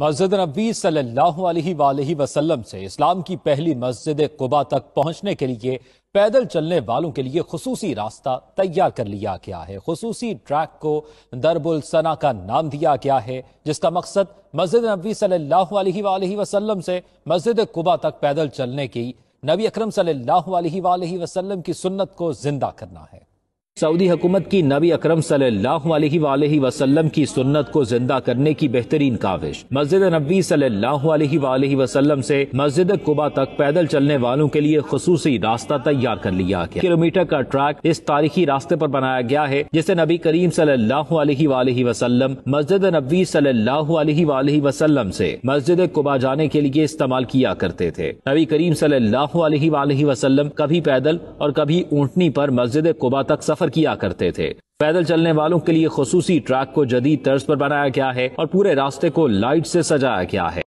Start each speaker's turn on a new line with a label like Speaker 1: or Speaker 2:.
Speaker 1: मस्जिद नबी सल्लल्लाहु अलैहि वसल्लम से इस्लाम की पहली मस्जिद कुबा तक पहुंचने के लिए पैदल चलने वालों के लिए खसूसी रास्ता तैयार कर लिया गया है खसूसी ट्रैक को दरबुल सना का नाम दिया गया है जिसका मकसद मस्जिद नबी सल्लल्लाहु अलैहि वसल्लम से मस्जिद कुबा तक पैदल चलने की नबी अक्रम सल्लल्लाहु अलैहि वसल्लम की सुन्नत को जिंदा करना है सऊदी हुकूमत की नबी अक्रम सल्लल्लाहु वसल्लम की सुन्नत को जिंदा करने की बेहतरीन काविश मस्जिद नबी सल्लल्लाहु वसलम वसल्लम से मस्जिद कुबा तक पैदल चलने वालों के लिए खसूसी रास्ता तैयार कर लिया गया किलोमीटर का ट्रैक इस तारीखी रास्ते पर बनाया गया है जिसे नबी करीम सल्लल्लाहु वसल्लम मस्जिद नबी सल्लल्लाहु अलैहि वसल्लम से मस्जिद कुबा जाने के लिए इस्तेमाल किया करते थे नबी करीम सल्लल्लाहु वसल्लम कभी पैदल और कभी ऊँटनी पर मस्जिद कुबा तक सफर सफर किया करते थे पैदल चलने वालों के लिए खसूसी ट्रैक को जदीद तर्ज पर बनाया गया है और पूरे रास्ते को लाइट से सजाया गया है